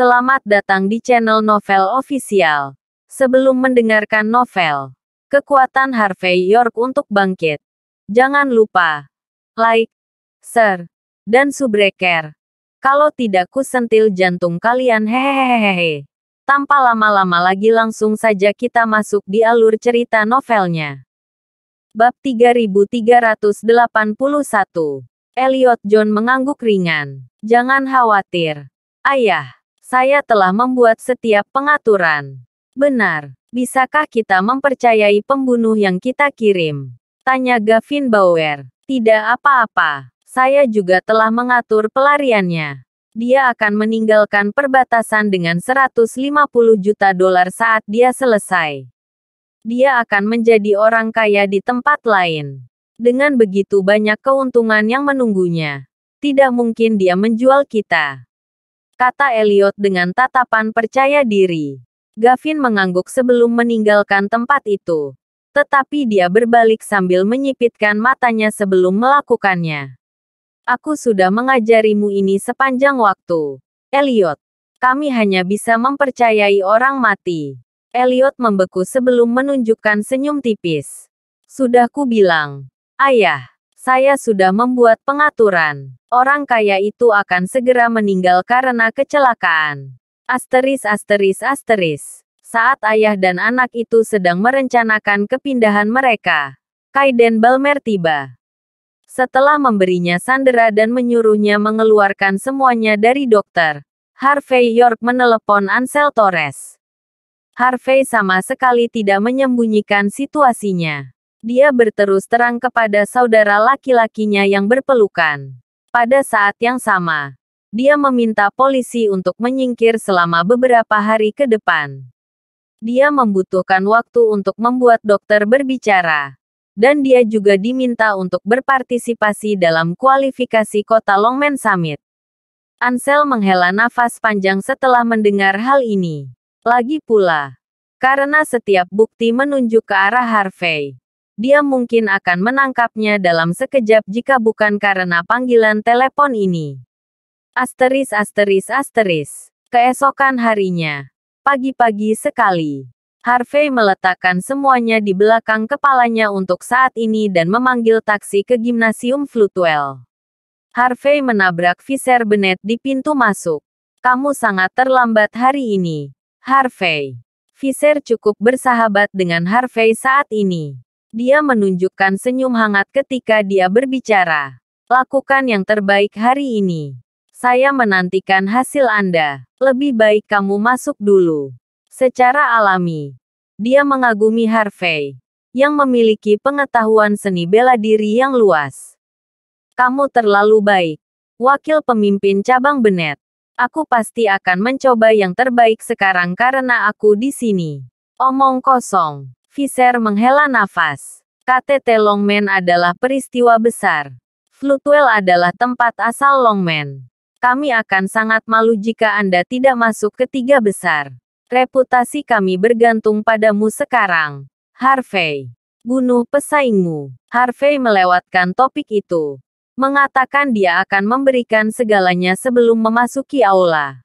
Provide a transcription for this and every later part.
Selamat datang di channel Novel Official. Sebelum mendengarkan novel, kekuatan Harvey York untuk bangkit. Jangan lupa like, share, dan subscribe. Kalau tidak ku sentil jantung kalian hehehehehe. Tanpa lama-lama lagi langsung saja kita masuk di alur cerita novelnya. Bab 3381 Elliot John mengangguk ringan. Jangan khawatir. Ayah, saya telah membuat setiap pengaturan. Benar, bisakah kita mempercayai pembunuh yang kita kirim? Tanya Gavin Bauer. Tidak apa-apa, saya juga telah mengatur pelariannya. Dia akan meninggalkan perbatasan dengan 150 juta dolar saat dia selesai. Dia akan menjadi orang kaya di tempat lain. Dengan begitu banyak keuntungan yang menunggunya. Tidak mungkin dia menjual kita kata Elliot dengan tatapan percaya diri. Gavin mengangguk sebelum meninggalkan tempat itu. Tetapi dia berbalik sambil menyipitkan matanya sebelum melakukannya. Aku sudah mengajarimu ini sepanjang waktu. Elliot, kami hanya bisa mempercayai orang mati. Elliot membeku sebelum menunjukkan senyum tipis. Sudah ku bilang, ayah, saya sudah membuat pengaturan. Orang kaya itu akan segera meninggal karena kecelakaan. Asteris asteris asteris. Saat ayah dan anak itu sedang merencanakan kepindahan mereka, Kaiden Balmer tiba. Setelah memberinya sandera dan menyuruhnya mengeluarkan semuanya dari dokter, Harvey York menelepon Ansel Torres. Harvey sama sekali tidak menyembunyikan situasinya. Dia berterus terang kepada saudara laki-lakinya yang berpelukan. Pada saat yang sama, dia meminta polisi untuk menyingkir selama beberapa hari ke depan. Dia membutuhkan waktu untuk membuat dokter berbicara. Dan dia juga diminta untuk berpartisipasi dalam kualifikasi kota Longmen Summit. Ansel menghela nafas panjang setelah mendengar hal ini. Lagi pula, karena setiap bukti menunjuk ke arah Harvey dia mungkin akan menangkapnya dalam sekejap jika bukan karena panggilan telepon ini. Asteris asteris asteris. Keesokan harinya, pagi-pagi sekali, Harvey meletakkan semuanya di belakang kepalanya untuk saat ini dan memanggil taksi ke gimnasium Flutwell. Harvey menabrak Fisher Benet di pintu masuk. Kamu sangat terlambat hari ini, Harvey. Fisher cukup bersahabat dengan Harvey saat ini. Dia menunjukkan senyum hangat ketika dia berbicara. Lakukan yang terbaik hari ini. Saya menantikan hasil Anda. Lebih baik kamu masuk dulu. Secara alami, dia mengagumi Harvey, yang memiliki pengetahuan seni bela diri yang luas. Kamu terlalu baik. Wakil pemimpin cabang Benet. Aku pasti akan mencoba yang terbaik sekarang karena aku di sini. Omong kosong. Viser menghela nafas. KTT Longman adalah peristiwa besar. Flutwell adalah tempat asal Longman. Kami akan sangat malu jika Anda tidak masuk ke tiga besar. Reputasi kami bergantung padamu sekarang. Harvey. Bunuh pesaingmu. Harvey melewatkan topik itu. Mengatakan dia akan memberikan segalanya sebelum memasuki aula.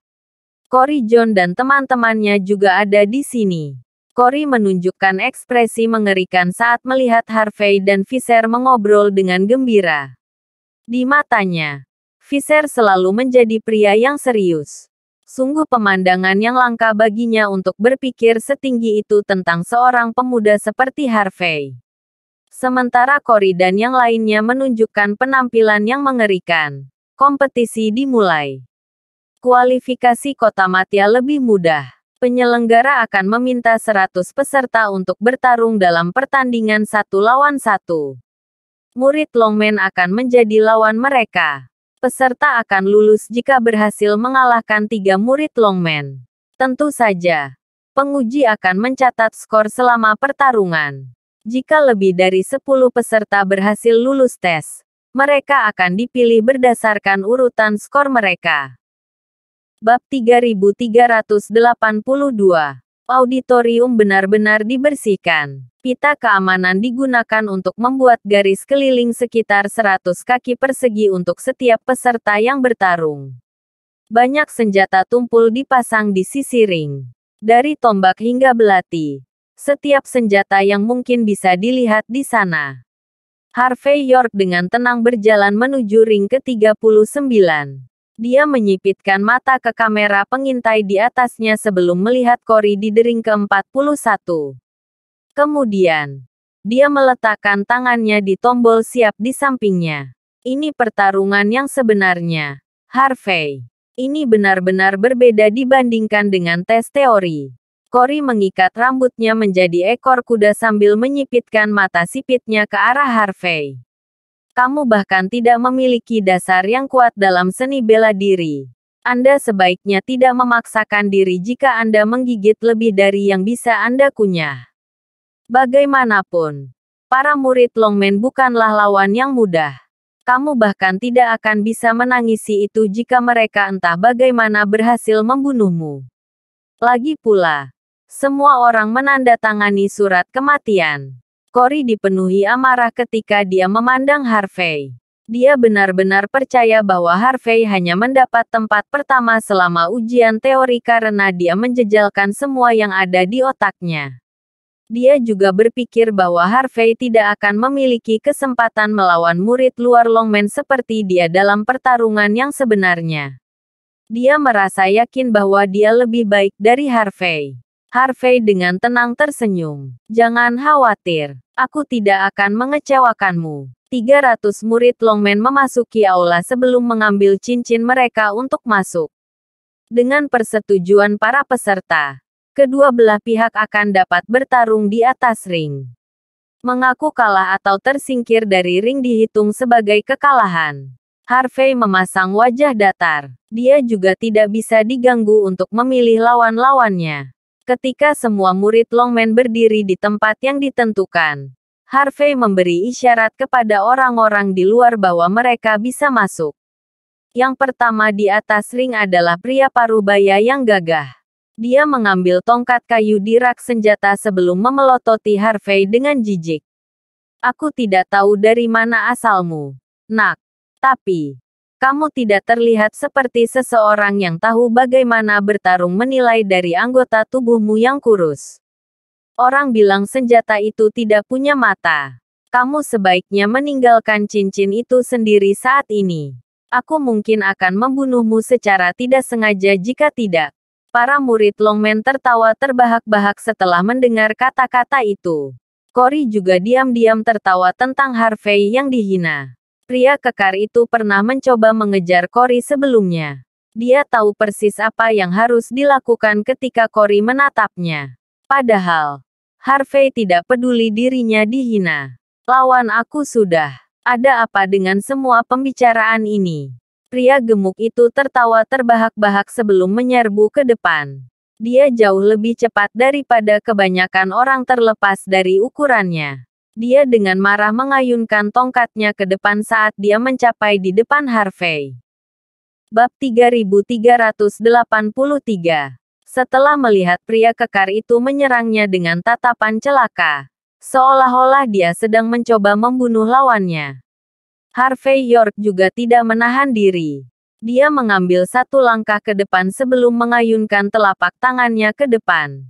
Cory John dan teman-temannya juga ada di sini. Kori menunjukkan ekspresi mengerikan saat melihat Harvey dan Viser mengobrol dengan gembira. Di matanya, Viser selalu menjadi pria yang serius. Sungguh pemandangan yang langka baginya untuk berpikir setinggi itu tentang seorang pemuda seperti Harvey. Sementara Kori dan yang lainnya menunjukkan penampilan yang mengerikan. Kompetisi dimulai. Kualifikasi kota Matia lebih mudah penyelenggara akan meminta 100 peserta untuk bertarung dalam pertandingan satu lawan satu. Murid Longman akan menjadi lawan mereka. Peserta akan lulus jika berhasil mengalahkan tiga murid Longman. Tentu saja, penguji akan mencatat skor selama pertarungan. Jika lebih dari 10 peserta berhasil lulus tes, mereka akan dipilih berdasarkan urutan skor mereka. Bab 3382. Auditorium benar-benar dibersihkan. Pita keamanan digunakan untuk membuat garis keliling sekitar 100 kaki persegi untuk setiap peserta yang bertarung. Banyak senjata tumpul dipasang di sisi ring. Dari tombak hingga belati. Setiap senjata yang mungkin bisa dilihat di sana. Harvey York dengan tenang berjalan menuju ring ke-39. Dia menyipitkan mata ke kamera pengintai di atasnya sebelum melihat Kori di dering ke-41. Kemudian, dia meletakkan tangannya di tombol siap di sampingnya. Ini pertarungan yang sebenarnya. Harvey, ini benar-benar berbeda dibandingkan dengan tes teori. Kori mengikat rambutnya menjadi ekor kuda sambil menyipitkan mata sipitnya ke arah Harvey. Kamu bahkan tidak memiliki dasar yang kuat dalam seni bela diri. Anda sebaiknya tidak memaksakan diri jika Anda menggigit lebih dari yang bisa Anda kunyah. Bagaimanapun, para murid Longman bukanlah lawan yang mudah. Kamu bahkan tidak akan bisa menangisi itu jika mereka entah bagaimana berhasil membunuhmu. Lagi pula, semua orang menandatangani surat kematian. Kori dipenuhi amarah ketika dia memandang Harvey. Dia benar-benar percaya bahwa Harvey hanya mendapat tempat pertama selama ujian teori karena dia menjejalkan semua yang ada di otaknya. Dia juga berpikir bahwa Harvey tidak akan memiliki kesempatan melawan murid luar Longman seperti dia dalam pertarungan yang sebenarnya. Dia merasa yakin bahwa dia lebih baik dari Harvey. Harvey dengan tenang tersenyum. Jangan khawatir, aku tidak akan mengecewakanmu. 300 murid Longman memasuki aula sebelum mengambil cincin mereka untuk masuk. Dengan persetujuan para peserta, kedua belah pihak akan dapat bertarung di atas ring. Mengaku kalah atau tersingkir dari ring dihitung sebagai kekalahan. Harvey memasang wajah datar. Dia juga tidak bisa diganggu untuk memilih lawan-lawannya. Ketika semua murid Longman berdiri di tempat yang ditentukan, Harvey memberi isyarat kepada orang-orang di luar bahwa mereka bisa masuk. Yang pertama di atas ring adalah pria parubaya yang gagah. Dia mengambil tongkat kayu di rak senjata sebelum memelototi Harvey dengan jijik. Aku tidak tahu dari mana asalmu, nak. Tapi, kamu tidak terlihat seperti seseorang yang tahu bagaimana bertarung menilai dari anggota tubuhmu yang kurus. Orang bilang senjata itu tidak punya mata. Kamu sebaiknya meninggalkan cincin itu sendiri saat ini. Aku mungkin akan membunuhmu secara tidak sengaja jika tidak. Para murid Longman tertawa terbahak-bahak setelah mendengar kata-kata itu. Cory juga diam-diam tertawa tentang Harvey yang dihina. Pria kekar itu pernah mencoba mengejar Kori sebelumnya. Dia tahu persis apa yang harus dilakukan ketika Kori menatapnya. Padahal, Harvey tidak peduli dirinya dihina. Lawan aku sudah. Ada apa dengan semua pembicaraan ini? Pria gemuk itu tertawa terbahak-bahak sebelum menyerbu ke depan. Dia jauh lebih cepat daripada kebanyakan orang terlepas dari ukurannya. Dia dengan marah mengayunkan tongkatnya ke depan saat dia mencapai di depan Harvey. Bab 3383 Setelah melihat pria kekar itu menyerangnya dengan tatapan celaka, seolah-olah dia sedang mencoba membunuh lawannya. Harvey York juga tidak menahan diri. Dia mengambil satu langkah ke depan sebelum mengayunkan telapak tangannya ke depan.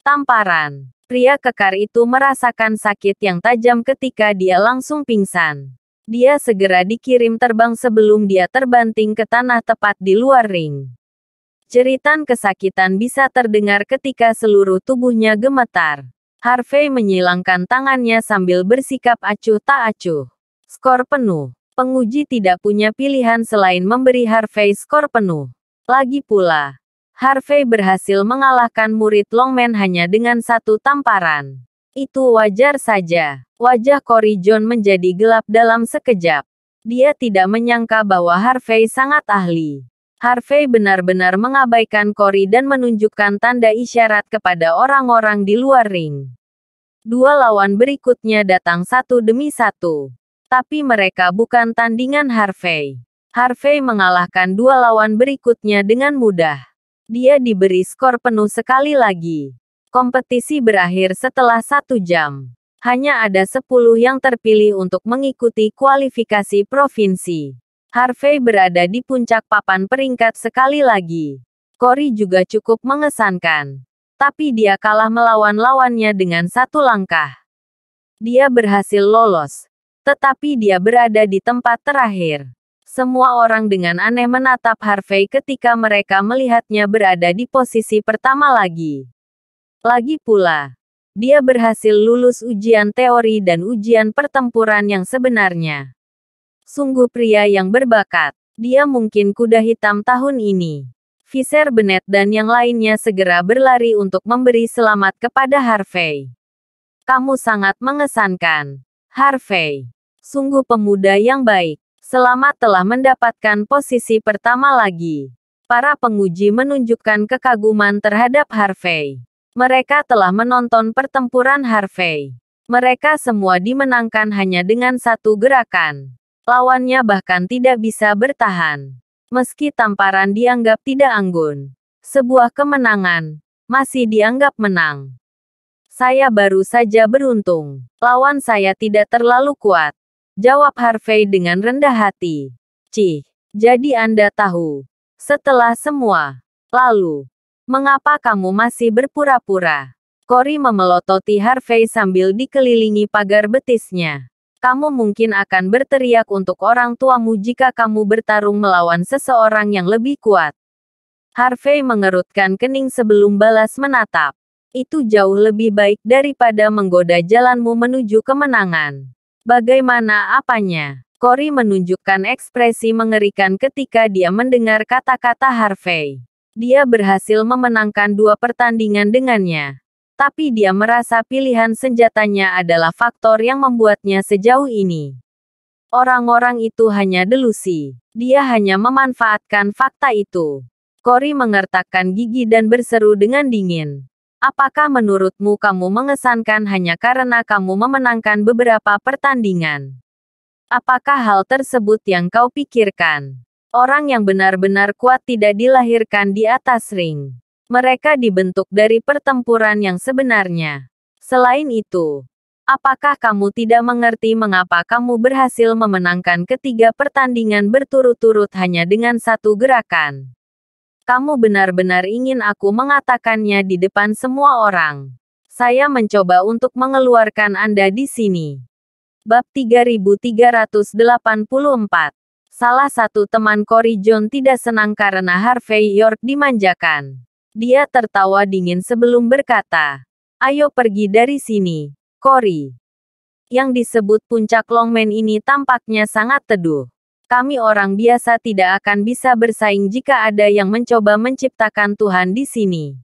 Tamparan. Pria kekar itu merasakan sakit yang tajam ketika dia langsung pingsan. Dia segera dikirim terbang sebelum dia terbanting ke tanah tepat di luar ring. Ceritan kesakitan bisa terdengar ketika seluruh tubuhnya gemetar. Harvey menyilangkan tangannya sambil bersikap acuh tak acuh. Skor penuh. Penguji tidak punya pilihan selain memberi Harvey skor penuh. Lagi pula, Harvey berhasil mengalahkan murid Longman hanya dengan satu tamparan. Itu wajar saja. Wajah Cory John menjadi gelap dalam sekejap. Dia tidak menyangka bahwa Harvey sangat ahli. Harvey benar-benar mengabaikan Cory dan menunjukkan tanda isyarat kepada orang-orang di luar ring. Dua lawan berikutnya datang satu demi satu. Tapi mereka bukan tandingan Harvey. Harvey mengalahkan dua lawan berikutnya dengan mudah. Dia diberi skor penuh sekali lagi. Kompetisi berakhir setelah satu jam. Hanya ada sepuluh yang terpilih untuk mengikuti kualifikasi provinsi. Harvey berada di puncak papan peringkat sekali lagi. Corey juga cukup mengesankan. Tapi dia kalah melawan lawannya dengan satu langkah. Dia berhasil lolos, tetapi dia berada di tempat terakhir. Semua orang dengan aneh menatap Harvey ketika mereka melihatnya berada di posisi pertama lagi. Lagi pula, dia berhasil lulus ujian teori dan ujian pertempuran yang sebenarnya. Sungguh pria yang berbakat. Dia mungkin kuda hitam tahun ini. Viser Benet dan yang lainnya segera berlari untuk memberi selamat kepada Harvey. Kamu sangat mengesankan. Harvey, sungguh pemuda yang baik. Selamat telah mendapatkan posisi pertama lagi. Para penguji menunjukkan kekaguman terhadap Harvey. Mereka telah menonton pertempuran Harvey. Mereka semua dimenangkan hanya dengan satu gerakan. Lawannya bahkan tidak bisa bertahan. Meski tamparan dianggap tidak anggun, sebuah kemenangan masih dianggap menang. Saya baru saja beruntung. Lawan saya tidak terlalu kuat. Jawab Harvey dengan rendah hati. Cih, jadi Anda tahu. Setelah semua. Lalu, mengapa kamu masih berpura-pura? Cory memelototi Harvey sambil dikelilingi pagar betisnya. Kamu mungkin akan berteriak untuk orang tuamu jika kamu bertarung melawan seseorang yang lebih kuat. Harvey mengerutkan kening sebelum balas menatap. Itu jauh lebih baik daripada menggoda jalanmu menuju kemenangan. Bagaimana apanya? Cory menunjukkan ekspresi mengerikan ketika dia mendengar kata-kata Harvey. Dia berhasil memenangkan dua pertandingan dengannya. Tapi dia merasa pilihan senjatanya adalah faktor yang membuatnya sejauh ini. Orang-orang itu hanya delusi. Dia hanya memanfaatkan fakta itu. Cory mengertakkan gigi dan berseru dengan dingin. Apakah menurutmu kamu mengesankan hanya karena kamu memenangkan beberapa pertandingan? Apakah hal tersebut yang kau pikirkan? Orang yang benar-benar kuat tidak dilahirkan di atas ring. Mereka dibentuk dari pertempuran yang sebenarnya. Selain itu, apakah kamu tidak mengerti mengapa kamu berhasil memenangkan ketiga pertandingan berturut-turut hanya dengan satu gerakan? Kamu benar-benar ingin aku mengatakannya di depan semua orang. Saya mencoba untuk mengeluarkan Anda di sini. Bab 3384 Salah satu teman Cory John tidak senang karena Harvey York dimanjakan. Dia tertawa dingin sebelum berkata, Ayo pergi dari sini, Cory. Yang disebut puncak Longman ini tampaknya sangat teduh kami orang biasa tidak akan bisa bersaing jika ada yang mencoba menciptakan Tuhan di sini.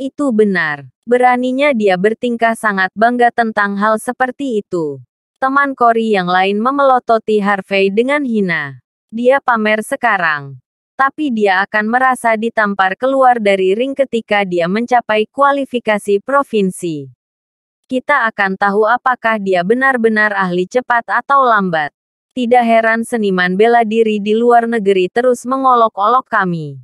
Itu benar. Beraninya dia bertingkah sangat bangga tentang hal seperti itu. Teman Kori yang lain memelototi Harvey dengan hina. Dia pamer sekarang. Tapi dia akan merasa ditampar keluar dari ring ketika dia mencapai kualifikasi provinsi kita akan tahu apakah dia benar-benar ahli cepat atau lambat. Tidak heran seniman bela diri di luar negeri terus mengolok-olok kami.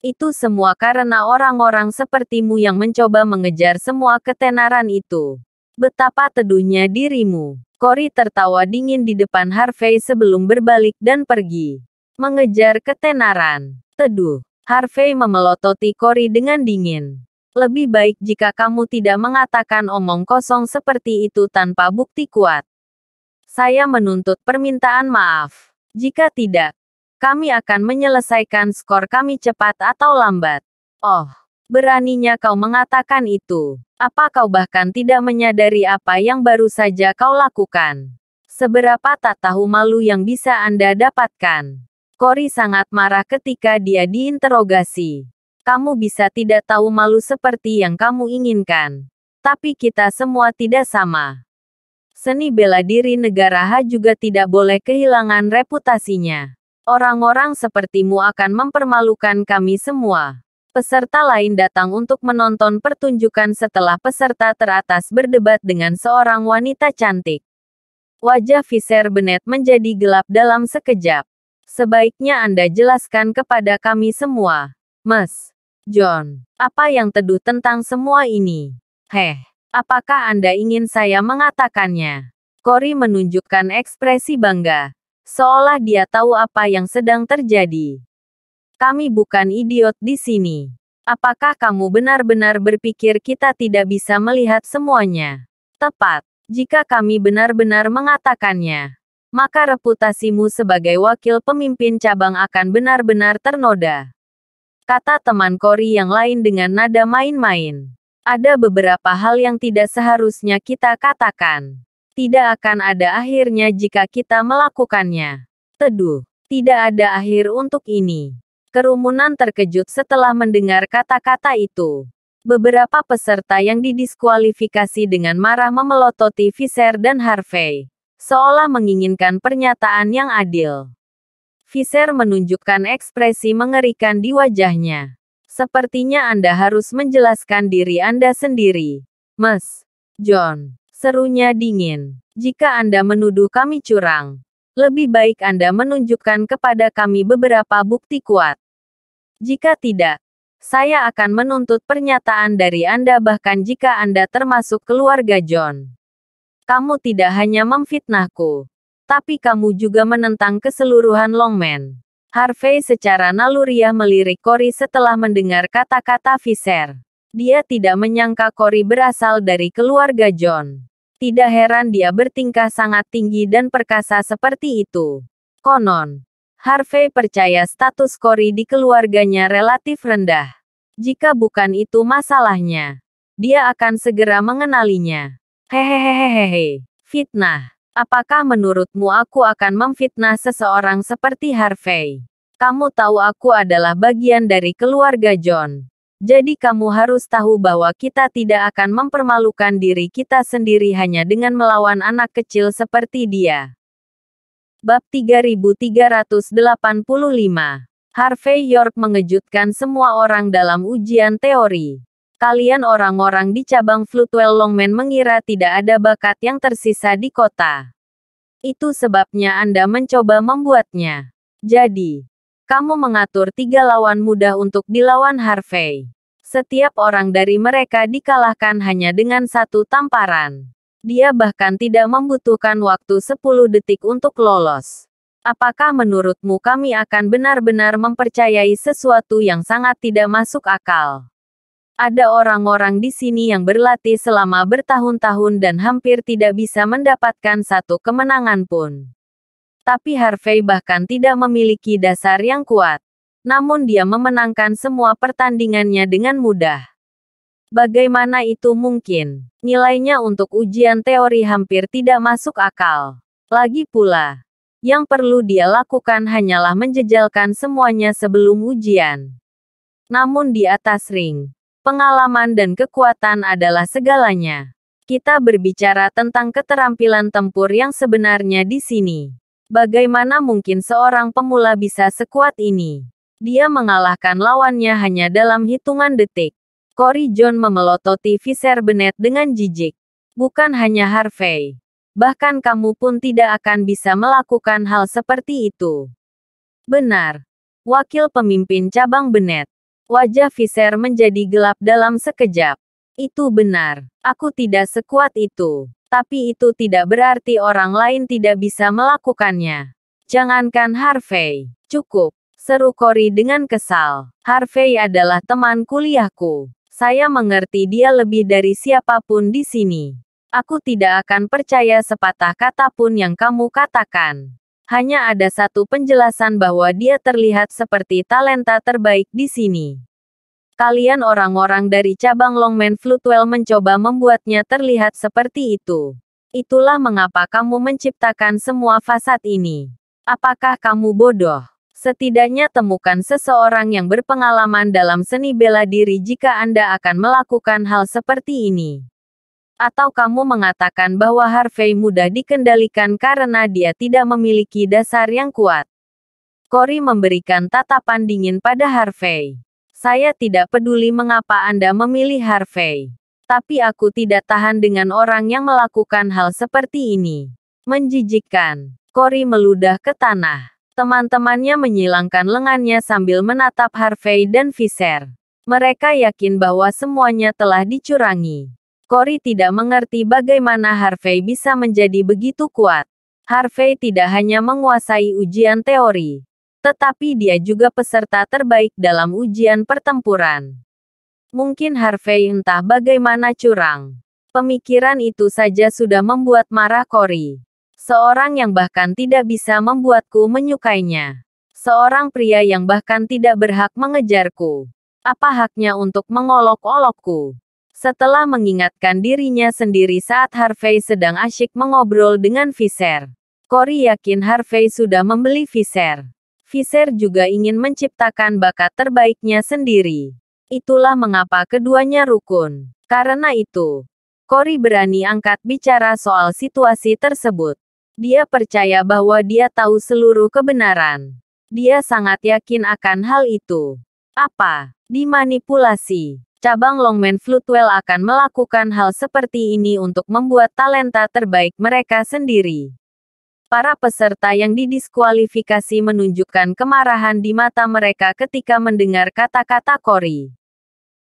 Itu semua karena orang-orang sepertimu yang mencoba mengejar semua ketenaran itu. Betapa teduhnya dirimu. Kori tertawa dingin di depan Harvey sebelum berbalik dan pergi. Mengejar ketenaran. Teduh. Harvey memelototi Kori dengan dingin. Lebih baik jika kamu tidak mengatakan omong kosong seperti itu tanpa bukti kuat. Saya menuntut permintaan maaf. Jika tidak, kami akan menyelesaikan skor kami cepat atau lambat. Oh, beraninya kau mengatakan itu. Apa kau bahkan tidak menyadari apa yang baru saja kau lakukan? Seberapa tak tahu malu yang bisa Anda dapatkan? Kori sangat marah ketika dia diinterogasi. Kamu bisa tidak tahu malu seperti yang kamu inginkan. Tapi kita semua tidak sama seni bela diri negara H juga tidak boleh kehilangan reputasinya. Orang-orang sepertimu akan mempermalukan kami semua. Peserta lain datang untuk menonton pertunjukan setelah peserta teratas berdebat dengan seorang wanita cantik. Wajah Viser Benet menjadi gelap dalam sekejap. Sebaiknya Anda jelaskan kepada kami semua. Mas, John, apa yang teduh tentang semua ini? Heh, Apakah Anda ingin saya mengatakannya? Cory menunjukkan ekspresi bangga, seolah dia tahu apa yang sedang terjadi. Kami bukan idiot di sini. Apakah kamu benar-benar berpikir kita tidak bisa melihat semuanya? Tepat. Jika kami benar-benar mengatakannya, maka reputasimu sebagai wakil pemimpin cabang akan benar-benar ternoda. Kata teman Kori yang lain dengan nada main-main ada beberapa hal yang tidak seharusnya kita katakan. Tidak akan ada akhirnya jika kita melakukannya. Teduh, tidak ada akhir untuk ini. Kerumunan terkejut setelah mendengar kata-kata itu. Beberapa peserta yang didiskualifikasi dengan marah memelototi Fisher dan Harvey, seolah menginginkan pernyataan yang adil. Fisher menunjukkan ekspresi mengerikan di wajahnya. Sepertinya Anda harus menjelaskan diri Anda sendiri. Mas. John. Serunya dingin. Jika Anda menuduh kami curang, lebih baik Anda menunjukkan kepada kami beberapa bukti kuat. Jika tidak, saya akan menuntut pernyataan dari Anda bahkan jika Anda termasuk keluarga John. Kamu tidak hanya memfitnahku, tapi kamu juga menentang keseluruhan Longman. Harvey secara naluriah melirik Cory setelah mendengar kata-kata Fisher. Dia tidak menyangka Cory berasal dari keluarga John. Tidak heran dia bertingkah sangat tinggi dan perkasa seperti itu. Konon, Harvey percaya status Cory di keluarganya relatif rendah. Jika bukan itu masalahnya, dia akan segera mengenalinya. Hehehehehe, fitnah. Apakah menurutmu aku akan memfitnah seseorang seperti Harvey? Kamu tahu aku adalah bagian dari keluarga John. Jadi kamu harus tahu bahwa kita tidak akan mempermalukan diri kita sendiri hanya dengan melawan anak kecil seperti dia. Bab 3385 Harvey York mengejutkan semua orang dalam ujian teori kalian orang-orang di cabang Flutwell Longman mengira tidak ada bakat yang tersisa di kota. Itu sebabnya Anda mencoba membuatnya. Jadi, kamu mengatur tiga lawan mudah untuk dilawan Harvey. Setiap orang dari mereka dikalahkan hanya dengan satu tamparan. Dia bahkan tidak membutuhkan waktu 10 detik untuk lolos. Apakah menurutmu kami akan benar-benar mempercayai sesuatu yang sangat tidak masuk akal? Ada orang-orang di sini yang berlatih selama bertahun-tahun dan hampir tidak bisa mendapatkan satu kemenangan pun. Tapi Harvey bahkan tidak memiliki dasar yang kuat. Namun dia memenangkan semua pertandingannya dengan mudah. Bagaimana itu mungkin? Nilainya untuk ujian teori hampir tidak masuk akal. Lagi pula, yang perlu dia lakukan hanyalah menjejalkan semuanya sebelum ujian. Namun di atas ring, pengalaman dan kekuatan adalah segalanya. Kita berbicara tentang keterampilan tempur yang sebenarnya di sini. Bagaimana mungkin seorang pemula bisa sekuat ini? Dia mengalahkan lawannya hanya dalam hitungan detik. Cory John memelototi Viser Benet dengan jijik. Bukan hanya Harvey. Bahkan kamu pun tidak akan bisa melakukan hal seperti itu. Benar. Wakil pemimpin cabang Benet. Wajah Viser menjadi gelap dalam sekejap. Itu benar. Aku tidak sekuat itu. Tapi itu tidak berarti orang lain tidak bisa melakukannya. Jangankan Harvey. Cukup. Seru Cory dengan kesal. Harvey adalah teman kuliahku. Saya mengerti dia lebih dari siapapun di sini. Aku tidak akan percaya sepatah kata pun yang kamu katakan hanya ada satu penjelasan bahwa dia terlihat seperti talenta terbaik di sini. Kalian orang-orang dari cabang Longman Flutwell mencoba membuatnya terlihat seperti itu. Itulah mengapa kamu menciptakan semua fasad ini. Apakah kamu bodoh? Setidaknya temukan seseorang yang berpengalaman dalam seni bela diri jika Anda akan melakukan hal seperti ini. Atau kamu mengatakan bahwa Harvey mudah dikendalikan karena dia tidak memiliki dasar yang kuat? Cory memberikan tatapan dingin pada Harvey. Saya tidak peduli mengapa Anda memilih Harvey. Tapi aku tidak tahan dengan orang yang melakukan hal seperti ini. Menjijikkan. Cory meludah ke tanah. Teman-temannya menyilangkan lengannya sambil menatap Harvey dan Fisher. Mereka yakin bahwa semuanya telah dicurangi. Kori tidak mengerti bagaimana Harvey bisa menjadi begitu kuat. Harvey tidak hanya menguasai ujian teori, tetapi dia juga peserta terbaik dalam ujian pertempuran. Mungkin Harvey entah bagaimana curang. Pemikiran itu saja sudah membuat marah Kori. Seorang yang bahkan tidak bisa membuatku menyukainya. Seorang pria yang bahkan tidak berhak mengejarku. Apa haknya untuk mengolok-olokku? setelah mengingatkan dirinya sendiri saat Harvey sedang asyik mengobrol dengan Viser. Cory yakin Harvey sudah membeli Viser. Viser juga ingin menciptakan bakat terbaiknya sendiri. Itulah mengapa keduanya rukun. Karena itu, Cory berani angkat bicara soal situasi tersebut. Dia percaya bahwa dia tahu seluruh kebenaran. Dia sangat yakin akan hal itu. Apa? Dimanipulasi cabang Longman Flutwell akan melakukan hal seperti ini untuk membuat talenta terbaik mereka sendiri. Para peserta yang didiskualifikasi menunjukkan kemarahan di mata mereka ketika mendengar kata-kata Kori.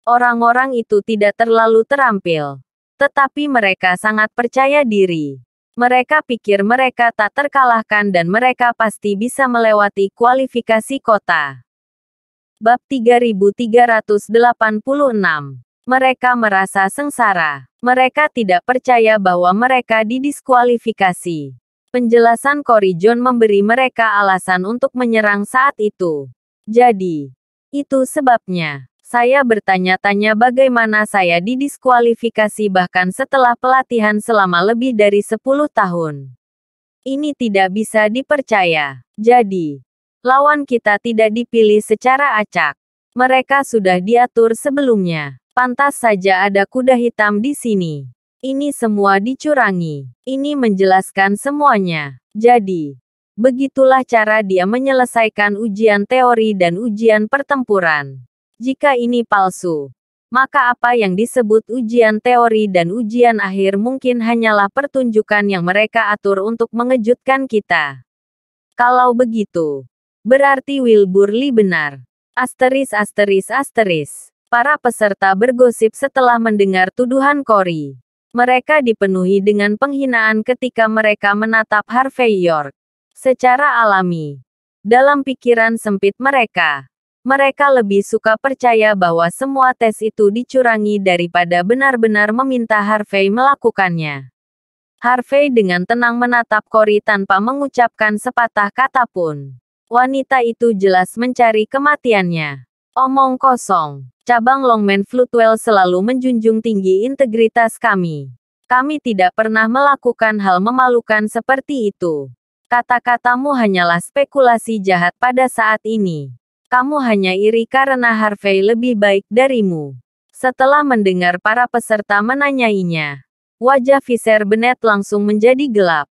Orang-orang itu tidak terlalu terampil, tetapi mereka sangat percaya diri. Mereka pikir mereka tak terkalahkan dan mereka pasti bisa melewati kualifikasi kota. Bab 3386 Mereka merasa sengsara. Mereka tidak percaya bahwa mereka didiskualifikasi. Penjelasan John memberi mereka alasan untuk menyerang saat itu. Jadi, itu sebabnya. Saya bertanya-tanya bagaimana saya didiskualifikasi bahkan setelah pelatihan selama lebih dari 10 tahun. Ini tidak bisa dipercaya. Jadi, Lawan kita tidak dipilih secara acak. Mereka sudah diatur sebelumnya. Pantas saja ada kuda hitam di sini. Ini semua dicurangi. Ini menjelaskan semuanya. Jadi, begitulah cara dia menyelesaikan ujian teori dan ujian pertempuran. Jika ini palsu, maka apa yang disebut ujian teori dan ujian akhir mungkin hanyalah pertunjukan yang mereka atur untuk mengejutkan kita. Kalau begitu, Berarti Wilbur Lee benar. Asteris asteris asteris. Para peserta bergosip setelah mendengar tuduhan Cory. Mereka dipenuhi dengan penghinaan ketika mereka menatap Harvey York. Secara alami. Dalam pikiran sempit mereka. Mereka lebih suka percaya bahwa semua tes itu dicurangi daripada benar-benar meminta Harvey melakukannya. Harvey dengan tenang menatap Cory tanpa mengucapkan sepatah kata pun. Wanita itu jelas mencari kematiannya. Omong kosong. Cabang Longman Flutwell selalu menjunjung tinggi integritas kami. Kami tidak pernah melakukan hal memalukan seperti itu. Kata-katamu hanyalah spekulasi jahat pada saat ini. Kamu hanya iri karena Harvey lebih baik darimu. Setelah mendengar para peserta menanyainya, wajah Fisher Bennett langsung menjadi gelap.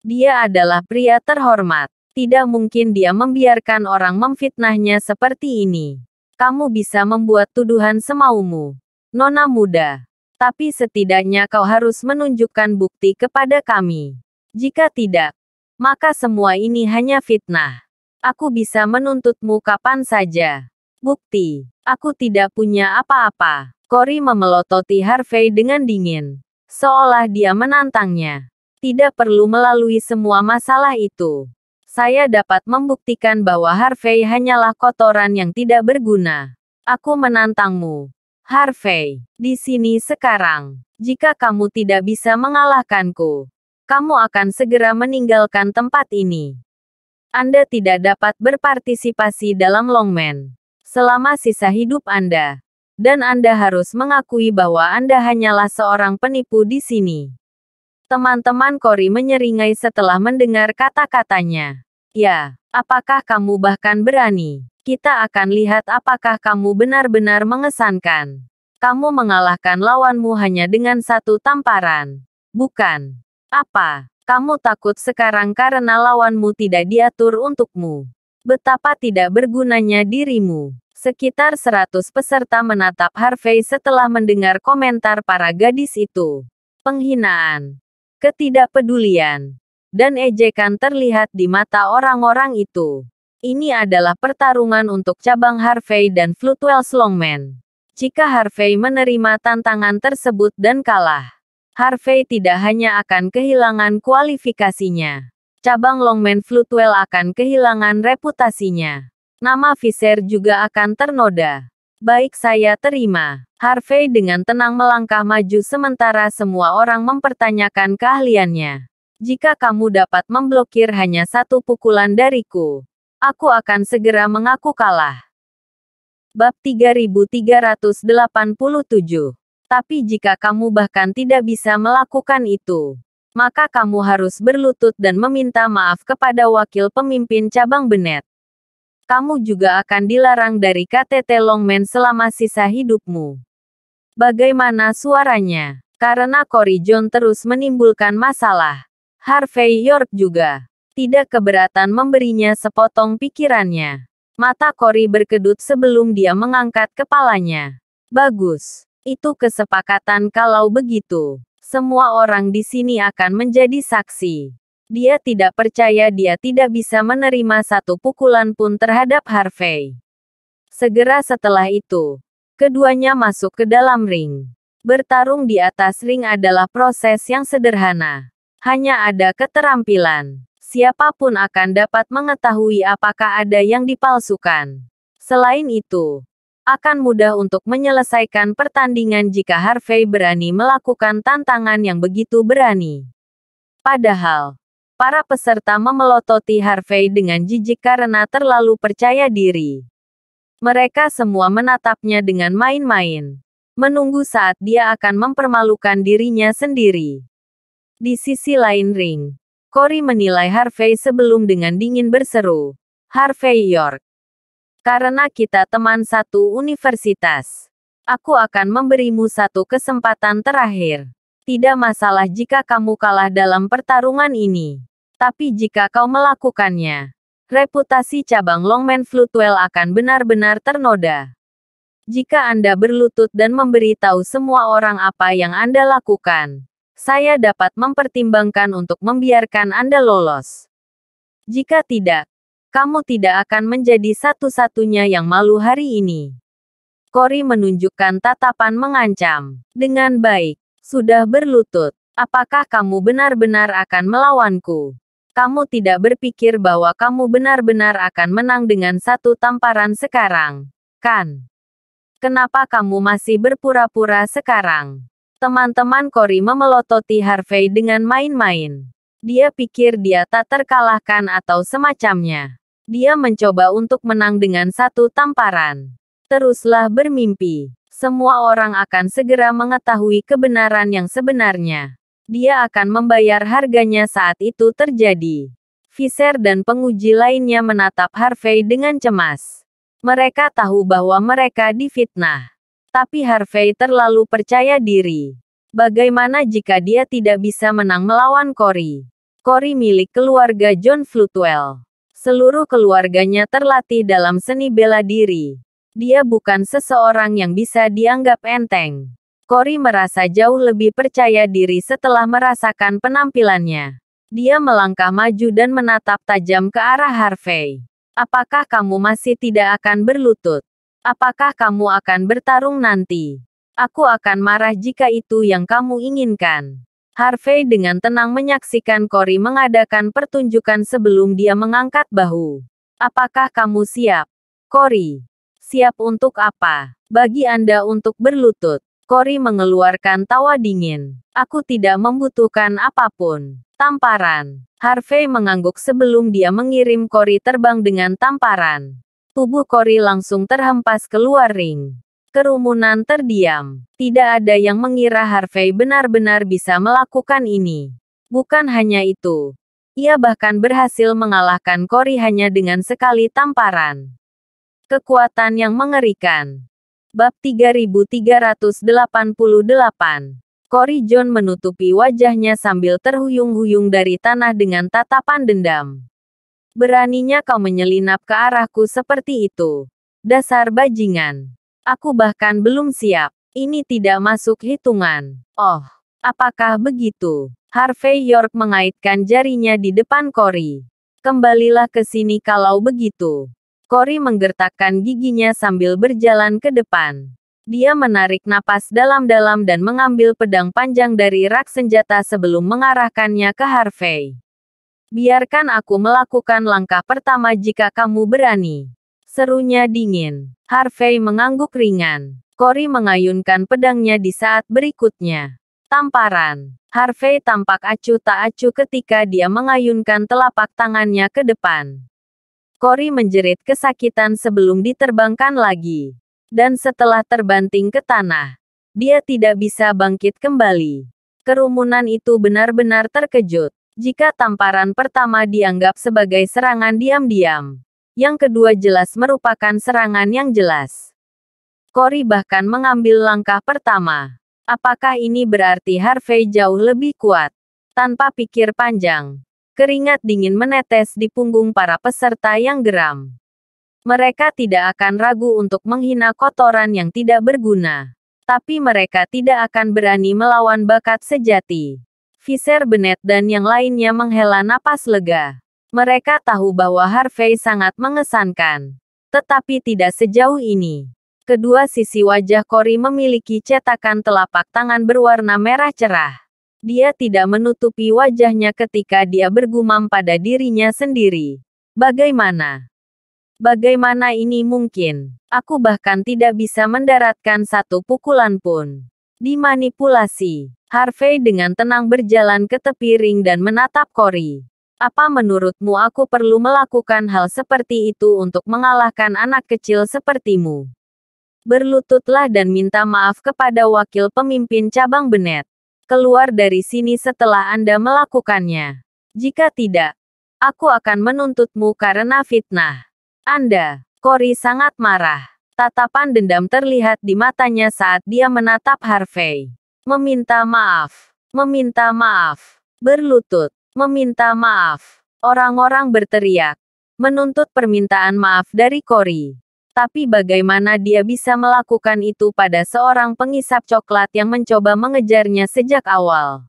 Dia adalah pria terhormat. Tidak mungkin dia membiarkan orang memfitnahnya seperti ini. Kamu bisa membuat tuduhan semaumu. Nona muda. Tapi setidaknya kau harus menunjukkan bukti kepada kami. Jika tidak, maka semua ini hanya fitnah. Aku bisa menuntutmu kapan saja. Bukti, aku tidak punya apa-apa. Cory memelototi Harvey dengan dingin. Seolah dia menantangnya. Tidak perlu melalui semua masalah itu saya dapat membuktikan bahwa Harvey hanyalah kotoran yang tidak berguna. Aku menantangmu. Harvey, di sini sekarang. Jika kamu tidak bisa mengalahkanku, kamu akan segera meninggalkan tempat ini. Anda tidak dapat berpartisipasi dalam Longman selama sisa hidup Anda. Dan Anda harus mengakui bahwa Anda hanyalah seorang penipu di sini. Teman-teman Kori menyeringai setelah mendengar kata-katanya. Ya, apakah kamu bahkan berani? Kita akan lihat apakah kamu benar-benar mengesankan. Kamu mengalahkan lawanmu hanya dengan satu tamparan. Bukan. Apa? Kamu takut sekarang karena lawanmu tidak diatur untukmu. Betapa tidak bergunanya dirimu. Sekitar 100 peserta menatap Harvey setelah mendengar komentar para gadis itu. Penghinaan ketidakpedulian, dan ejekan terlihat di mata orang-orang itu. Ini adalah pertarungan untuk cabang Harvey dan Flutwell Longman. Jika Harvey menerima tantangan tersebut dan kalah, Harvey tidak hanya akan kehilangan kualifikasinya. Cabang Longman Flutwell akan kehilangan reputasinya. Nama Viser juga akan ternoda. Baik saya terima. Harvey dengan tenang melangkah maju sementara semua orang mempertanyakan keahliannya. Jika kamu dapat memblokir hanya satu pukulan dariku, aku akan segera mengaku kalah. Bab 3387 Tapi jika kamu bahkan tidak bisa melakukan itu, maka kamu harus berlutut dan meminta maaf kepada wakil pemimpin cabang Benet kamu juga akan dilarang dari KTT Longmen selama sisa hidupmu. Bagaimana suaranya? Karena Cory John terus menimbulkan masalah. Harvey York juga tidak keberatan memberinya sepotong pikirannya. Mata Cory berkedut sebelum dia mengangkat kepalanya. Bagus. Itu kesepakatan kalau begitu. Semua orang di sini akan menjadi saksi. Dia tidak percaya dia tidak bisa menerima satu pukulan pun terhadap Harvey. Segera setelah itu, keduanya masuk ke dalam ring. Bertarung di atas ring adalah proses yang sederhana. Hanya ada keterampilan. Siapapun akan dapat mengetahui apakah ada yang dipalsukan. Selain itu, akan mudah untuk menyelesaikan pertandingan jika Harvey berani melakukan tantangan yang begitu berani. Padahal, Para peserta memelototi Harvey dengan jijik karena terlalu percaya diri. Mereka semua menatapnya dengan main-main. Menunggu saat dia akan mempermalukan dirinya sendiri. Di sisi lain ring, Cory menilai Harvey sebelum dengan dingin berseru, Harvey York. Karena kita teman satu universitas. Aku akan memberimu satu kesempatan terakhir. Tidak masalah jika kamu kalah dalam pertarungan ini. Tapi jika kau melakukannya, reputasi cabang Longman Flutuel akan benar-benar ternoda. Jika Anda berlutut dan memberitahu semua orang apa yang Anda lakukan, saya dapat mempertimbangkan untuk membiarkan Anda lolos. Jika tidak, kamu tidak akan menjadi satu-satunya yang malu hari ini. Kori menunjukkan tatapan mengancam. Dengan baik, sudah berlutut. Apakah kamu benar-benar akan melawanku? kamu tidak berpikir bahwa kamu benar-benar akan menang dengan satu tamparan sekarang, kan? Kenapa kamu masih berpura-pura sekarang? Teman-teman Cory memelototi Harvey dengan main-main. Dia pikir dia tak terkalahkan atau semacamnya. Dia mencoba untuk menang dengan satu tamparan. Teruslah bermimpi. Semua orang akan segera mengetahui kebenaran yang sebenarnya. Dia akan membayar harganya saat itu terjadi. Fisher dan penguji lainnya menatap Harvey dengan cemas. Mereka tahu bahwa mereka difitnah. Tapi Harvey terlalu percaya diri. Bagaimana jika dia tidak bisa menang melawan Cory? Cory milik keluarga John Flutwell. Seluruh keluarganya terlatih dalam seni bela diri. Dia bukan seseorang yang bisa dianggap enteng. Kori merasa jauh lebih percaya diri setelah merasakan penampilannya. Dia melangkah maju dan menatap tajam ke arah Harvey. Apakah kamu masih tidak akan berlutut? Apakah kamu akan bertarung nanti? Aku akan marah jika itu yang kamu inginkan. Harvey dengan tenang menyaksikan Kori mengadakan pertunjukan sebelum dia mengangkat bahu. Apakah kamu siap? Kori? siap untuk apa? Bagi Anda untuk berlutut. Kori mengeluarkan tawa dingin. Aku tidak membutuhkan apapun. Tamparan. Harvey mengangguk sebelum dia mengirim Kori terbang dengan tamparan. Tubuh Kori langsung terhempas keluar ring. Kerumunan terdiam. Tidak ada yang mengira Harvey benar-benar bisa melakukan ini. Bukan hanya itu. Ia bahkan berhasil mengalahkan Kori hanya dengan sekali tamparan. Kekuatan yang mengerikan. Bab 3388 Cory John menutupi wajahnya sambil terhuyung-huyung dari tanah dengan tatapan dendam. Beraninya kau menyelinap ke arahku seperti itu. Dasar bajingan. Aku bahkan belum siap. Ini tidak masuk hitungan. Oh, apakah begitu? Harvey York mengaitkan jarinya di depan Cory. Kembalilah ke sini kalau begitu. Kori menggertakkan giginya sambil berjalan ke depan. Dia menarik napas dalam-dalam dan mengambil pedang panjang dari rak senjata sebelum mengarahkannya ke Harvey. Biarkan aku melakukan langkah pertama jika kamu berani. Serunya dingin. Harvey mengangguk ringan. Kori mengayunkan pedangnya di saat berikutnya. Tamparan. Harvey tampak acuh tak acuh ketika dia mengayunkan telapak tangannya ke depan. Kori menjerit kesakitan sebelum diterbangkan lagi. Dan setelah terbanting ke tanah, dia tidak bisa bangkit kembali. Kerumunan itu benar-benar terkejut. Jika tamparan pertama dianggap sebagai serangan diam-diam, yang kedua jelas merupakan serangan yang jelas. Kori bahkan mengambil langkah pertama. Apakah ini berarti Harvey jauh lebih kuat? Tanpa pikir panjang, Keringat dingin menetes di punggung para peserta yang geram. Mereka tidak akan ragu untuk menghina kotoran yang tidak berguna. Tapi mereka tidak akan berani melawan bakat sejati. Viser Benet dan yang lainnya menghela napas lega. Mereka tahu bahwa Harvey sangat mengesankan. Tetapi tidak sejauh ini. Kedua sisi wajah Cory memiliki cetakan telapak tangan berwarna merah cerah. Dia tidak menutupi wajahnya ketika dia bergumam pada dirinya sendiri. Bagaimana? Bagaimana ini mungkin? Aku bahkan tidak bisa mendaratkan satu pukulan pun. Dimanipulasi. Harvey dengan tenang berjalan ke tepi ring dan menatap Cory. Apa menurutmu aku perlu melakukan hal seperti itu untuk mengalahkan anak kecil sepertimu? Berlututlah dan minta maaf kepada wakil pemimpin cabang Benet. Keluar dari sini setelah Anda melakukannya. Jika tidak, aku akan menuntutmu karena fitnah. Anda, Cory sangat marah. Tatapan dendam terlihat di matanya saat dia menatap Harvey. Meminta maaf. Meminta maaf. Berlutut. Meminta maaf. Orang-orang berteriak. Menuntut permintaan maaf dari Cory. Tapi bagaimana dia bisa melakukan itu pada seorang pengisap coklat yang mencoba mengejarnya sejak awal?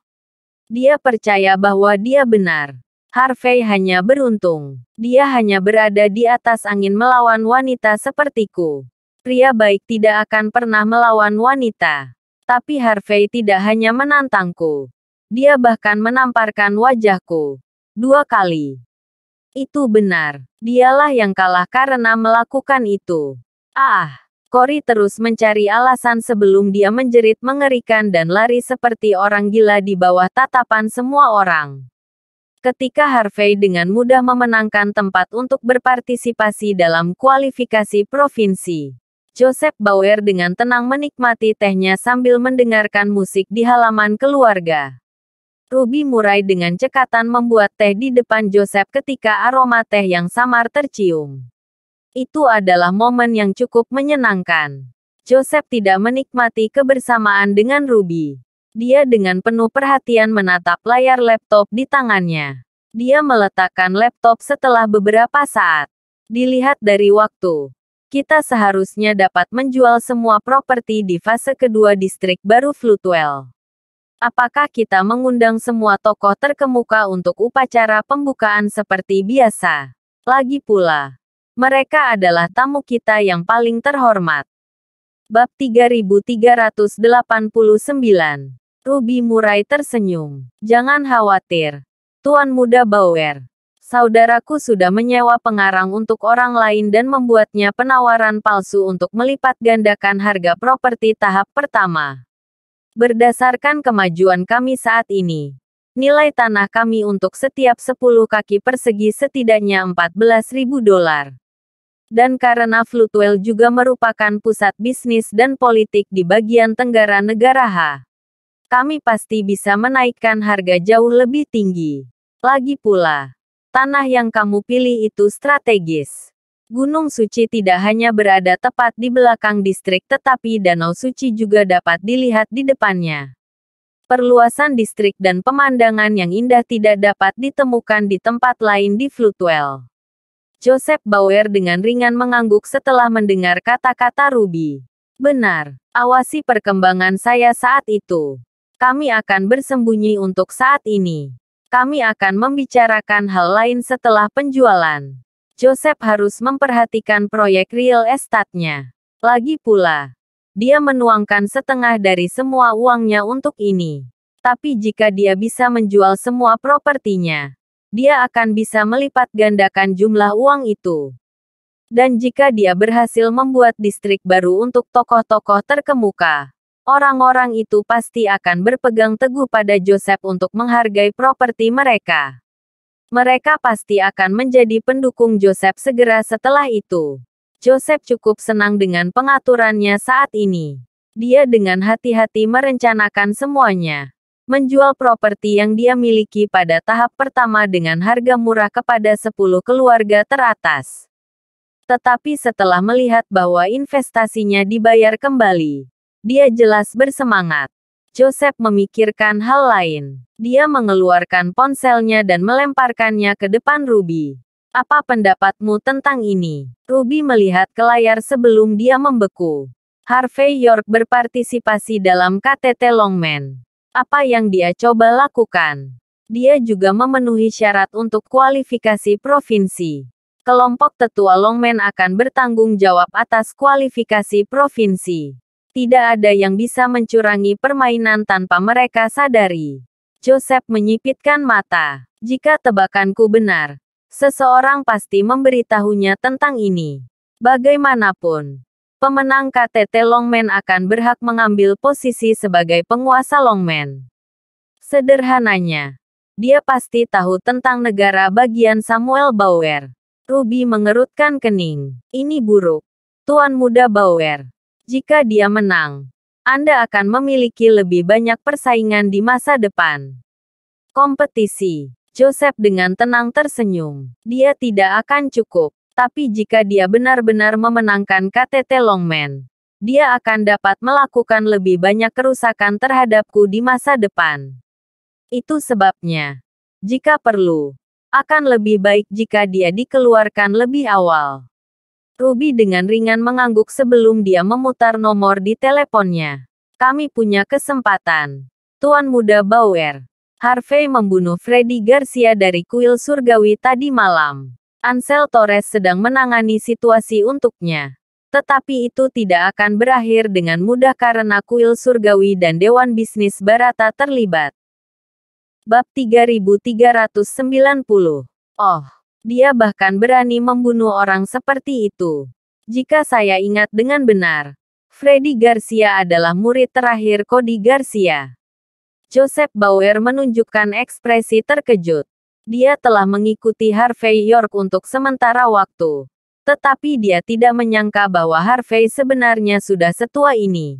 Dia percaya bahwa dia benar. Harvey hanya beruntung. Dia hanya berada di atas angin melawan wanita sepertiku. Pria baik tidak akan pernah melawan wanita. Tapi Harvey tidak hanya menantangku. Dia bahkan menamparkan wajahku. Dua kali. Itu benar. Dialah yang kalah karena melakukan itu. Ah, Kori terus mencari alasan sebelum dia menjerit mengerikan dan lari seperti orang gila di bawah tatapan semua orang. Ketika Harvey dengan mudah memenangkan tempat untuk berpartisipasi dalam kualifikasi provinsi. Joseph Bauer dengan tenang menikmati tehnya sambil mendengarkan musik di halaman keluarga. Ruby Murai dengan cekatan membuat teh di depan Joseph ketika aroma teh yang samar tercium. Itu adalah momen yang cukup menyenangkan. Joseph tidak menikmati kebersamaan dengan Ruby. Dia dengan penuh perhatian menatap layar laptop di tangannya. Dia meletakkan laptop setelah beberapa saat. Dilihat dari waktu, kita seharusnya dapat menjual semua properti di fase kedua distrik baru Flutwell. Apakah kita mengundang semua tokoh terkemuka untuk upacara pembukaan seperti biasa? Lagi pula, mereka adalah tamu kita yang paling terhormat. Bab 3389 Ruby Murai tersenyum. Jangan khawatir. Tuan Muda Bauer. Saudaraku sudah menyewa pengarang untuk orang lain dan membuatnya penawaran palsu untuk melipat gandakan harga properti tahap pertama. Berdasarkan kemajuan kami saat ini, nilai tanah kami untuk setiap 10 kaki persegi setidaknya ribu dolar. Dan karena Flutwell juga merupakan pusat bisnis dan politik di bagian tenggara negara H, kami pasti bisa menaikkan harga jauh lebih tinggi. Lagi pula, tanah yang kamu pilih itu strategis. Gunung Suci tidak hanya berada tepat di belakang distrik tetapi Danau Suci juga dapat dilihat di depannya. Perluasan distrik dan pemandangan yang indah tidak dapat ditemukan di tempat lain di Flutwell. Joseph Bauer dengan ringan mengangguk setelah mendengar kata-kata Ruby. Benar, awasi perkembangan saya saat itu. Kami akan bersembunyi untuk saat ini. Kami akan membicarakan hal lain setelah penjualan. Joseph harus memperhatikan proyek real estate-nya. Lagi pula, dia menuangkan setengah dari semua uangnya untuk ini. Tapi jika dia bisa menjual semua propertinya, dia akan bisa melipat gandakan jumlah uang itu. Dan jika dia berhasil membuat distrik baru untuk tokoh-tokoh terkemuka, orang-orang itu pasti akan berpegang teguh pada Joseph untuk menghargai properti mereka. Mereka pasti akan menjadi pendukung Joseph segera setelah itu. Joseph cukup senang dengan pengaturannya saat ini. Dia dengan hati-hati merencanakan semuanya. Menjual properti yang dia miliki pada tahap pertama dengan harga murah kepada 10 keluarga teratas. Tetapi setelah melihat bahwa investasinya dibayar kembali, dia jelas bersemangat. Joseph memikirkan hal lain. Dia mengeluarkan ponselnya dan melemparkannya ke depan Ruby. Apa pendapatmu tentang ini? Ruby melihat ke layar sebelum dia membeku. Harvey York berpartisipasi dalam KTT Longman. Apa yang dia coba lakukan? Dia juga memenuhi syarat untuk kualifikasi provinsi. Kelompok tetua Longman akan bertanggung jawab atas kualifikasi provinsi. Tidak ada yang bisa mencurangi permainan tanpa mereka sadari. Joseph menyipitkan mata. Jika tebakanku benar, seseorang pasti memberitahunya tentang ini. Bagaimanapun, pemenang KTT Longman akan berhak mengambil posisi sebagai penguasa Longman. Sederhananya, dia pasti tahu tentang negara bagian Samuel Bauer. Ruby mengerutkan kening. Ini buruk. Tuan muda Bauer. Jika dia menang, Anda akan memiliki lebih banyak persaingan di masa depan. Kompetisi Joseph dengan tenang tersenyum. Dia tidak akan cukup. Tapi jika dia benar-benar memenangkan KTT Longman, dia akan dapat melakukan lebih banyak kerusakan terhadapku di masa depan. Itu sebabnya, jika perlu, akan lebih baik jika dia dikeluarkan lebih awal. Ruby dengan ringan mengangguk sebelum dia memutar nomor di teleponnya. Kami punya kesempatan. Tuan Muda Bauer. Harvey membunuh Freddy Garcia dari kuil surgawi tadi malam. Ansel Torres sedang menangani situasi untuknya. Tetapi itu tidak akan berakhir dengan mudah karena kuil surgawi dan Dewan Bisnis Barata terlibat. Bab 3390 Oh, dia bahkan berani membunuh orang seperti itu. Jika saya ingat dengan benar, Freddy Garcia adalah murid terakhir Cody Garcia. Joseph Bauer menunjukkan ekspresi terkejut. Dia telah mengikuti Harvey York untuk sementara waktu. Tetapi dia tidak menyangka bahwa Harvey sebenarnya sudah setua ini.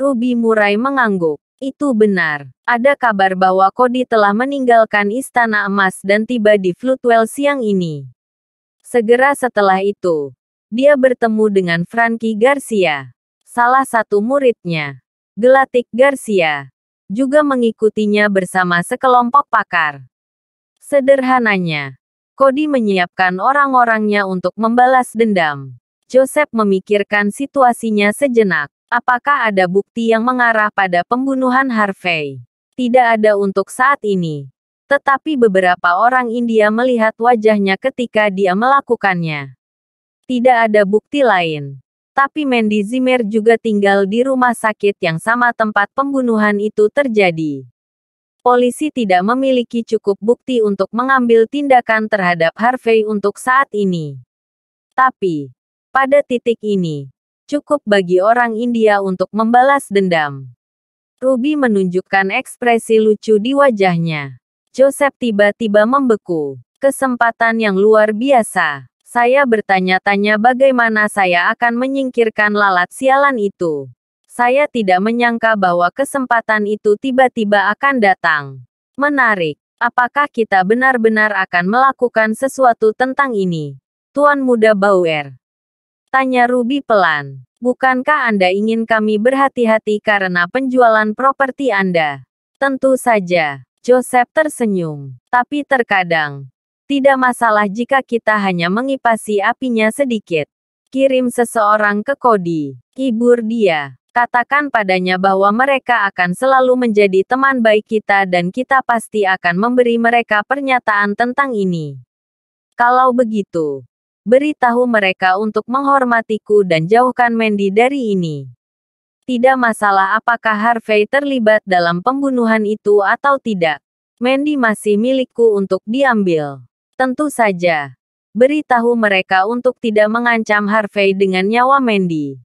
Ruby Murai mengangguk. Itu benar. Ada kabar bahwa Cody telah meninggalkan Istana Emas dan tiba di Flutwell siang ini. Segera setelah itu, dia bertemu dengan Frankie Garcia, salah satu muridnya. Gelatik Garcia juga mengikutinya bersama sekelompok pakar. Sederhananya, Cody menyiapkan orang-orangnya untuk membalas dendam. Joseph memikirkan situasinya sejenak. Apakah ada bukti yang mengarah pada pembunuhan Harvey? Tidak ada untuk saat ini. Tetapi beberapa orang India melihat wajahnya ketika dia melakukannya. Tidak ada bukti lain. Tapi Mandy Zimmer juga tinggal di rumah sakit yang sama tempat pembunuhan itu terjadi. Polisi tidak memiliki cukup bukti untuk mengambil tindakan terhadap Harvey untuk saat ini. Tapi, pada titik ini, Cukup bagi orang India untuk membalas dendam. Ruby menunjukkan ekspresi lucu di wajahnya. Joseph tiba-tiba membeku. Kesempatan yang luar biasa. Saya bertanya-tanya bagaimana saya akan menyingkirkan lalat sialan itu. Saya tidak menyangka bahwa kesempatan itu tiba-tiba akan datang. Menarik. Apakah kita benar-benar akan melakukan sesuatu tentang ini? Tuan Muda Bauer. Tanya Ruby pelan. Bukankah Anda ingin kami berhati-hati karena penjualan properti Anda? Tentu saja. Joseph tersenyum. Tapi terkadang, tidak masalah jika kita hanya mengipasi apinya sedikit. Kirim seseorang ke Kodi. Hibur dia. Katakan padanya bahwa mereka akan selalu menjadi teman baik kita dan kita pasti akan memberi mereka pernyataan tentang ini. Kalau begitu, beritahu mereka untuk menghormatiku dan jauhkan Mandy dari ini. Tidak masalah apakah Harvey terlibat dalam pembunuhan itu atau tidak. Mandy masih milikku untuk diambil. Tentu saja. Beritahu mereka untuk tidak mengancam Harvey dengan nyawa Mandy.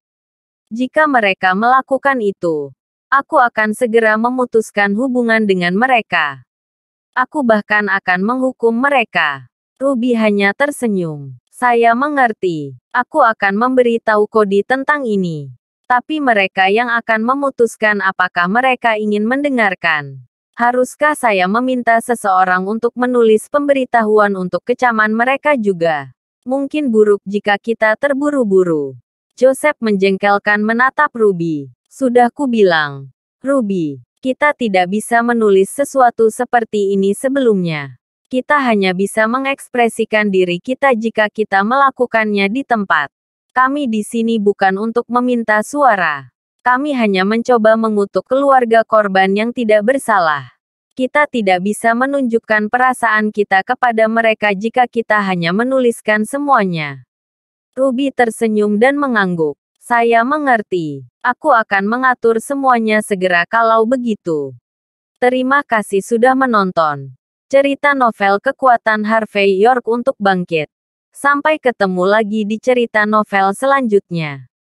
Jika mereka melakukan itu, aku akan segera memutuskan hubungan dengan mereka. Aku bahkan akan menghukum mereka. Ruby hanya tersenyum. Saya mengerti. Aku akan memberitahu Kodi tentang ini. Tapi mereka yang akan memutuskan apakah mereka ingin mendengarkan. Haruskah saya meminta seseorang untuk menulis pemberitahuan untuk kecaman mereka juga? Mungkin buruk jika kita terburu-buru. Joseph menjengkelkan menatap Ruby. Sudah ku bilang, Ruby, kita tidak bisa menulis sesuatu seperti ini sebelumnya. Kita hanya bisa mengekspresikan diri kita jika kita melakukannya di tempat. Kami di sini bukan untuk meminta suara. Kami hanya mencoba mengutuk keluarga korban yang tidak bersalah. Kita tidak bisa menunjukkan perasaan kita kepada mereka jika kita hanya menuliskan semuanya. Ruby tersenyum dan mengangguk. Saya mengerti. Aku akan mengatur semuanya segera kalau begitu. Terima kasih sudah menonton. Cerita novel kekuatan Harvey York untuk bangkit. Sampai ketemu lagi di cerita novel selanjutnya.